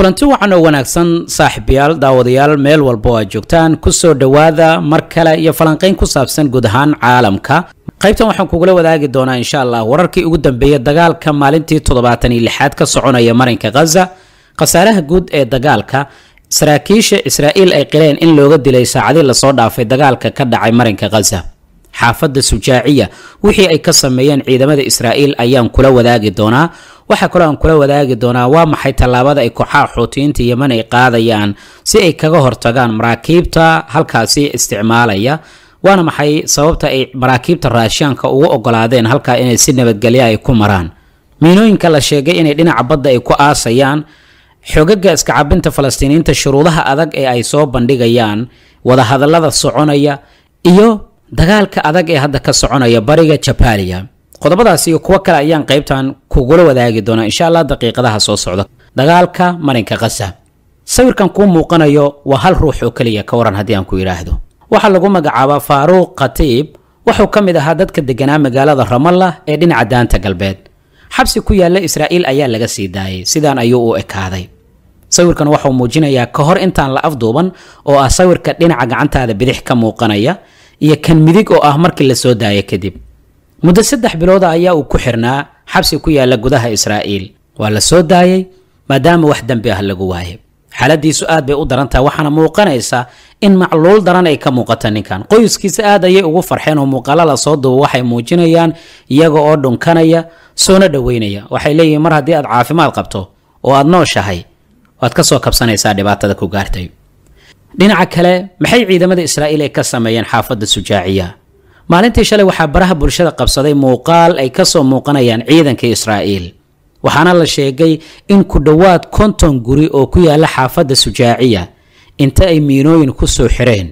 kulanti wacan oo wanaagsan saaxiibayaal daawadayaal meel walbo oo aad joogtaan kusoo dhowaada mar kale iyo falanqayn ku saabsan guud ahaan caalamka qaybtan waxaan kugula wadaagi doonaa insha allah wararkii ugu dambeeyey dagaalka maalintii toddobaatan iyo lixaad ka soconaya marinka khaza khasaaraha guud ee dagaalka saraakiisha israa'iil ay qileen in looga dilay saacadii lasoo dhaafay dagaalka ka dhacay marinka khaza xaafadda sujaaciya wixii ay ka sameeyeen ciidamada israa'iil ayaan kula wadaagi doonaa waxaa kaloo aan kula wadaagi doonaa waa maxay tallaabada ay kooxaha xuutiyiinta yeman ay qaadayaan si ay kaga hortagaan maraakiibta halkaasi isticmaalaya waana maxay sababta ay maraakiibta raashiyaanka ugu ogolaadeen halkaa inay si nabadgelya ay ku maraan miinooyinka la sheegay inay dhinaca badda ay ku aasayaan xogaga iska falastiiniyiinta shuruudaha adag ee ay soo bandhigayaan wadahadallada soconaya iyo dagaalka adag ee hadda ka soconaya bariga jabaaliya qodobadaas iyo kuwo kale ayaan qaybtan kugula wadaagi doonaa insha allah daqiiqadaha soo socda dagaalka marinka kasa sawirkan kuu muuqanayo waa hal ruux oo keliya ka waran haddii aan ku yidhaahdo waxaa lagu magacaabaa faaruuq khatiib wuxuu ka mid ahaa dadka degganaa magaalada ramalla ee dhinaca daanta galbeed xabsi ku yaalla israa'iil ayaa laga sii daayay sidaan ayuu u ekaaday sawirkan waxauu muujinayaa ka hor intaan la afduuban oo ah sawirka dhinaca gacantaada bidix ka muuqanaya iyo kan midig oo ah markii lasoo soo kadib muddo saddex bilooda ayaa uu ku xirnaa xabsi ku yaalla gudaha israa'iil waa la soo daayey maadaama wax dembi ah lagu waayo xaaladiisu aad bay u darantaha waxaana muuqanaysa in macluul daran ay ka muuqata ninkan qoyskiisa aad ayay ugu farxeen oo muuqaala la soo duuba waxay muujinayaan iyaga oo dhunkanaya soona dhoweynaya waxay leeyihiin mar haddii aad caafimaad qabto oo aad nooshahay waad ka soo kabsanaysaa dhibaatada ku gaartay dhinaca kale maxay ciidamada israa'iil ay ka sameeyeen xaafadda sujaaciya maalintii shalay waxaa baraha bulshada qabsaday muuqaal ay kasoo muuqanayaan ciidanka israa'iil waxaana la sheegay in ku dhowaad konton guri oo ku yaala xaafadda sujaaciya inta ay miinooyin ku soo xireen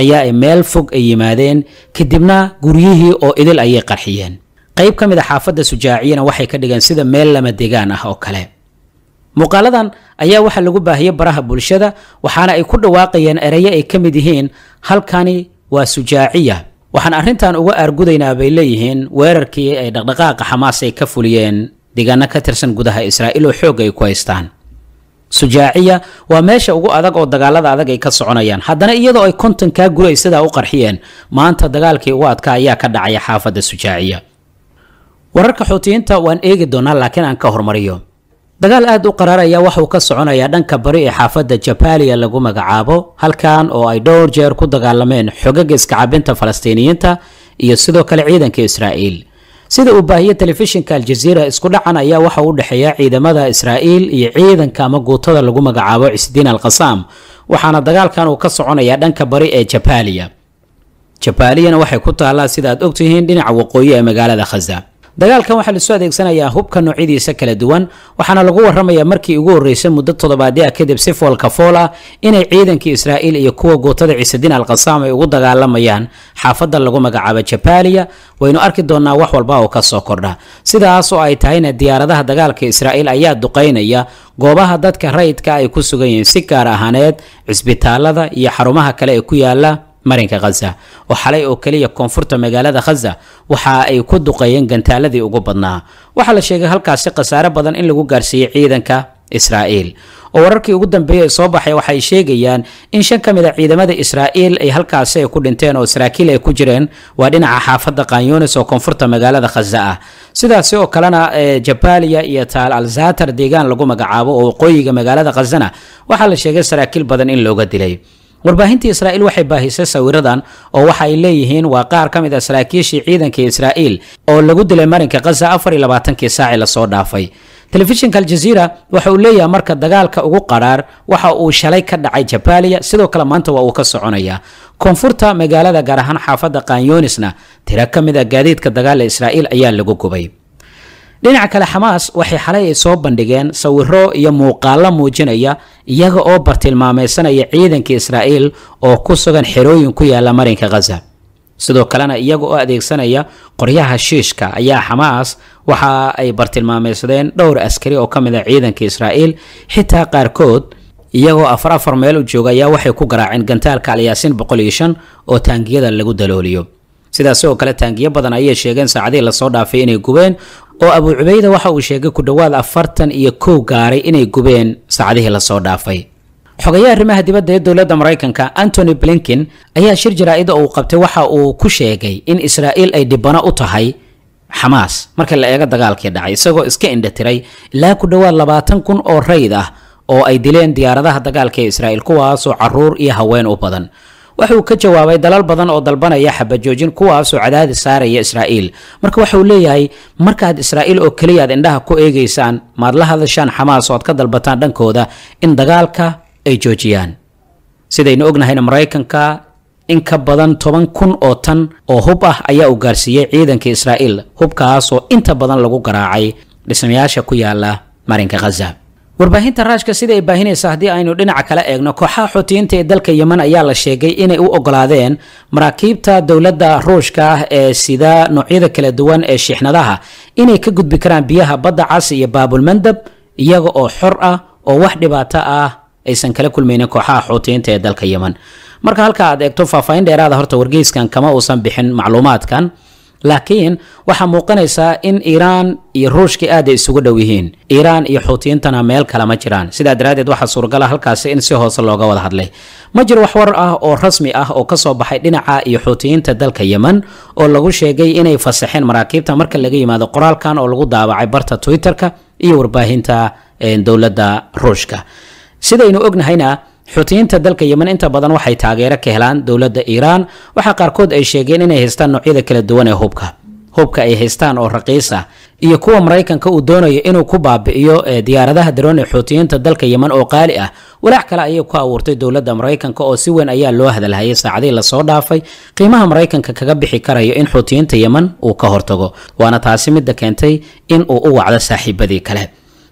ayaa ay meel fog ay yimaadeen kadibna guryihii oo idil ayay qarxiyeen qayb ka mid a ah xaafadda sujaaciyana waxay ka dhigeen sida meel lama degaan ah oo kale muuqaaladan ayaa waxaa lagu baahiyay baraha bulshada waxaana ay ku dhawaaqayeen erayo ay ka mid yihiin halkani waa sujaaciya waxaan arrintan uga aargudaynaa bay leeyihiin weerarkii ay dhaqdhaqaaqa xamaas ay ka fuliyeen deegaano ka tirsan gudaha israa'iil oo xoog ay ku haystaan sujaaciya waa meesha ugu adag oo dagaalada adag ay ka soconayaan haddana iyadoo ay kontan kaa guray sidaa u qarxiyeen maanta dagaalkii ugu adkaa ayaa ka dhacaya xaafadda sujaaciya wararka xuutiyiinta waan eegi doonaa laakiin aan ka hormariyo dagaal aad u qaraar ayaa waxuu ka soconayaa dhanka bari ee xaafadda jabaaliya lagu magacaabo halkan oo ay dhowr jeer ku dagaalameen xogaga iskacabinta falastiiniyiinta iyo sidoo kale ciidanka israa'iil sida uu baahiyo telefishinka aljaziira isku dhacan ayaa waxa u dhexeeya ciidamada israa'iil iyo ciidanka ama guutada lagu magacaabo cisdiin al waxaana dagaalkan uu ka soconayaa dhanka bari ee jabaaliya jabaaliyana waxay ku taallaa sida aad ogtihiin dhinaca waqooyi ee magaalada khaza dagaalkan waxaa lasoo adeegsanayaa hubka noocyadiisa kala duwan waxaana lagu waramayaa markii ugu horreysay muddo toddobaadya ah kadib si foolka fool ah inay ciidankii israa'iil iyo kuwa gootada ciisadiin alqasaam ay ugu dagaalamayaan xaafadda lagu magacaabo jabaaliya waynu arki doonnaa wax walba oo ka soo kordha sidaas oo ay tahayna diyaaradaha dagaalka israa'iil ayaa duqaynaya goobaha dadka rayidka ay ku sugan yihiin si gaar ahaaneed cisbitaalada iyo xarumaha kale ee ku yaalla marinka khaza oo xalay oo keliya koonfurta magaalada khaza waxa ay ku duqeeyeen gantaaladii ugu badnaa waxaa la sheegay halkaasi khasaare badan in lagu gaarsiiyey ciidanka israa'iil oo wararkii ugu dambeeyay soo baxay waxay sheegayaan in shan ka mid a ah ciidamada israa'iil ay halkaasi ay ku dhinteen oo saraakiil ay ku jireen waa dhinaca xaafadda qanyunis oo koonfurta magaalada khaza ah sidaasi oo kalena eh, jabaaliya iyo taal alzatar deegaan lagu magacaabo oo waqooyiga magaalada khazana waxaa la sheegay saraakiil badan in looga dilay warbaahintii israa'iil waxay baahisay sawiradan oo waxa ay leeyihiin waa qaar ka mid a ah saraakiishii ciidanka israa'iil oo lagu dilay marinka khaza afar iyo labaatankii saaci lasoo dhaafay telefishinka aljaziira waxa uu leeyahay marka dagaalka ugu qadhaar waxa uu shalay ka dhacay jabaaliya sidoo kale maanta waa uu ka soconayaa koonfurta magaalada gaar ahaan xaafadda kanyonisna tiro ka mid a ah gaadiidka dagaala israa'iil ayaa lagu gubay dhinaca kale xamaas waxay xalay ay soo bandhigeen sawiro iyo muuqaallo muujinaya iyaga oo bartilmaameysanaya ciidanka israa'iil oo ku sugan xerooyin ku yaala marinka khaza sidoo kalena iyaga oo adeegsanaya qoryaha shiishka ayaa xamaas waxa ay bartilmaamaysadeen dhowr askari oo ka mid a ah ciidanka israa'iil xitaa qaarkood iyagoo afar afar meel u jooga ayaa waxay ku garaaceen gantaalka alyaasiin boqol iyo shan oo taangiyada lagu dalooliyo sidaas oo kale taangiyo badan ayay sheegeen saacadihii lasoo dhaafay inay gubeen oo abuu cubayda waxa uu sheegay ku dhowaad afartan iyo kow gaaray inay gubeen saacadihii lasoo dhaafay xogayaha arrimaha dibadda ee dowladda maraykanka antony blinkin ayaa shir jaraa'ida uu qabtay waxa uu ku sheegay in israa'iil ay dhibano u tahay xamaas marka la eego dagaalkii dhacay isagoo iska indhatiray ilaa ku dhowaad labaatan kun oo rayd ah oo ay dileen diyaaradaha dagaalka ee israa'iil kuwaasoo caruur iyo haween u badan waxauu ka jawaabay dalal badan oo dalbanaya xabajoojin kuwaasoo cadaadis saaraya israa'iil marka waxauu leeyahay markaad israa'iil oo keliyaad indhaha ku eegaysaan maad la hadashaan xamaas oo aad ka dalbataan dhankooda in dagaalka ay joojiyaan sidaynu ognahayna maraykanka in ka badan toban kun oo tan oo hub ah ayaa u gaarsiiyey ciidanka israa'iil hubkaas oo inta badan lagu garaacay dhismayaasha ku yaalla marinka khaza warbaahinta raashka sida ay baahinaysa haddii aynu dhinaca kala eegno kooxaha xoutiyiinta ee dalka yeman ayaa la sheegay inay u ogolaadeen maraakiibta dowladda ruushka ah ee sida noocyada kala duwan ee shiixnadaha inay ka gudbi karaan biyaha badda cas iyo baabulmandab iyaga oo xor ah oo wax dhibaato ah aysan kala kulmaynin kooxaha xoutiyiinta ee dalka yeman marka halka aad eegto faahfaahin dheeraada horta wargeyskan kama uusan bixin macluumaadkan laakiin waxaa muuqanaysaa in iiraan iyo ruushka aad ay isugu dhow yihiin iiraan iyo xuutiyintana meel kale ma jiraan sidaa daraaddeed waxaa suuragala halkaasi in si hoose looga wada hadlay ma jiro wax warar ah oo rasmi ah oo kasoo baxay dhinaca iyo xuutiyiinta dalka yeman oo lagu sheegay inay fasaxeen maraakiibta marka laga yimaado qoraalkan oo lagu daabacay barta twitter-ka iyo warbaahinta eh, dowladda ruushka sidaynu ognahayna xuutiyiinta dalka yemen inta badan waxay taageero ka helaan dowladda iiraan waxaa qaarkood ay sheegeen inay haystaan noocyada kala duwan ee hubka hubka ay haystaan oo raqiis ah iyo kuwa maraykanka uu doonayo inuu ku baabi'iyo eh, diyaaradaha daroon ee xuutiyiinta dalka yemen oo qaali ah walaac kale ayay ku abuurtay dowladda maraykanka oo si weyn ayaa loo hadalhayay saacadii lasoo dhaafay qiimaha maraykanka kaga bixi karayo in xuutiyiinta yemen uu ka hortago waana taasi midda keentay in uu u wacdo saaxiibadii kale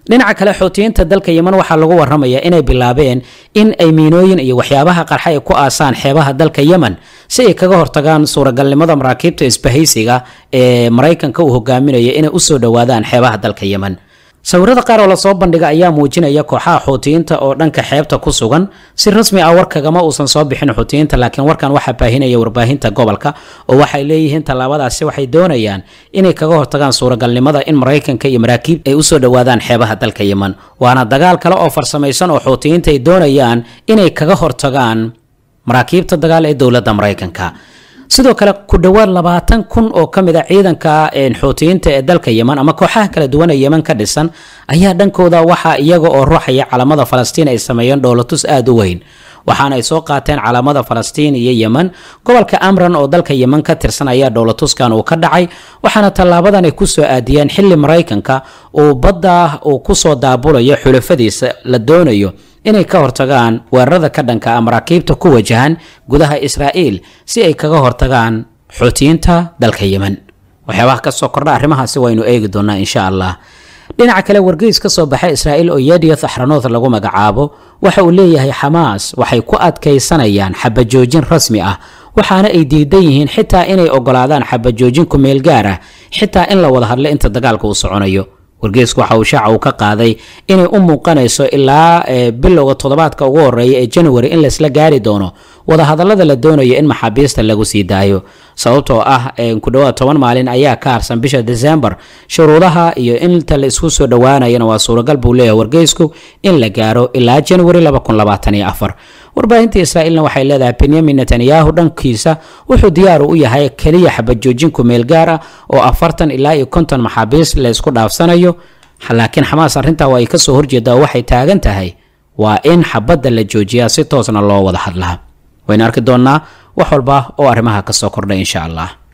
dhinaca kale xootiyiinta dalka yeman waxaa lagu waramayaa inay bilaabeen in ay miinooyin iyo waxyaabaha qarxa ay ku aasaan xeebaha dalka yeman si ay kaga hortagaan suuragalnimada maraakiibta isbahaysiga ee maraykanka uu hogaaminaya inay usoo dhowaadaan xeebaha dalka yeman sawirada qaar oo lasoo bandhiga ayaa muujinaya kooxaha xuutiyiinta oo dhanka xeebta ku sugan si rasmi ah war kagama uusan soo bixin xuutiyiinta laakiin warkan waxaa baahinaya warbaahinta gobolka oo waxay leeyihiin tallaabadaasi waxay doonayaan inay kaga hortagaan suuragalnimada in maraykanka iyo maraakiib ay usoo dhowaadaan xeebaha dalka yeman waana dagaal kale oo farsamaysan oo xuutiyiinta ay doonayaan inay kaga hortagaan maraakiibta dagaal ee dowladda maraykanka sidoo kale ku dhawaad labaatan kun oo ka mid a ciidanka xuutiyiinta ee dalka yeman ama kooxaha kala duwan ee yeman ka dhisan ayaa dhankooda waxa iyaga oo ruxaya calamada falastiin ay sameeyeen dhowlatus aada u weyn waxaana ay soo qaateen calaamada falastiin iyo yeman gobolka amran oo dalka yeman ka tirsan ayaa dhowlatuskan uu ka dhacay waxaana tallaabadan ay kusoo aadiyeen xilli maraykanka uu badda uu kusoo daabulayo xulafadiisa la doonayo inay ka hortagaan weerarada ka dhanka ah maraakiibta ku wajahan gudaha israa'iil si ay kaga hortagaan xoutiyiinta dalka yemen waxyaabaha kasoo kordha arrimahaasi waynu eegi doonaa insha allah dhinaca kale wargeys ka soo baxay israa'iil oo yadiya axranood lagu magacaabo waxa uu leeyahay xamaas waxay ku adkaysanayaan xabajoojin rasmi ah waxaana ay diidan yihiin xitaa inay ogolaadaan xabajoojin ku meel ah xitaa in la wada hadlo inta dagaalka uu soconayo wargeysku waxa uu shaaca uu ka qaaday inay u muuqanayso ilaa bilowga toddobaadka ugu horeeya ee january in laisla gaari doono wadahadallada la doonayo in maxaabiista lagu sii daayo sababtoo ah ku dhawaad toban maalin ayaa ka harsan bisha desembar shuruudaha iyo inta la isku soo dhowaanayana waa suuragal buu leeyahay wargeysku in la gaaro ilaa kun labaatan janwari warbaahinta israa'iilna waxay leedahay benyamin netanyahu dhankiisa wuxuu diyaaru u yahay keliya xabajoojinku meel gaar ah oo afartan ilaa iyo konton maxaabiis la isku dhaafsanayo laakiin xamaas arrintaa waa ay ka soo horjeedaa oo waxay taagan tahay waa in xabadda la joojiyaa si toosna loo wada hadlaa waynu arki doonnaa wax walba oo arrimaha ka soo kordhay insha allah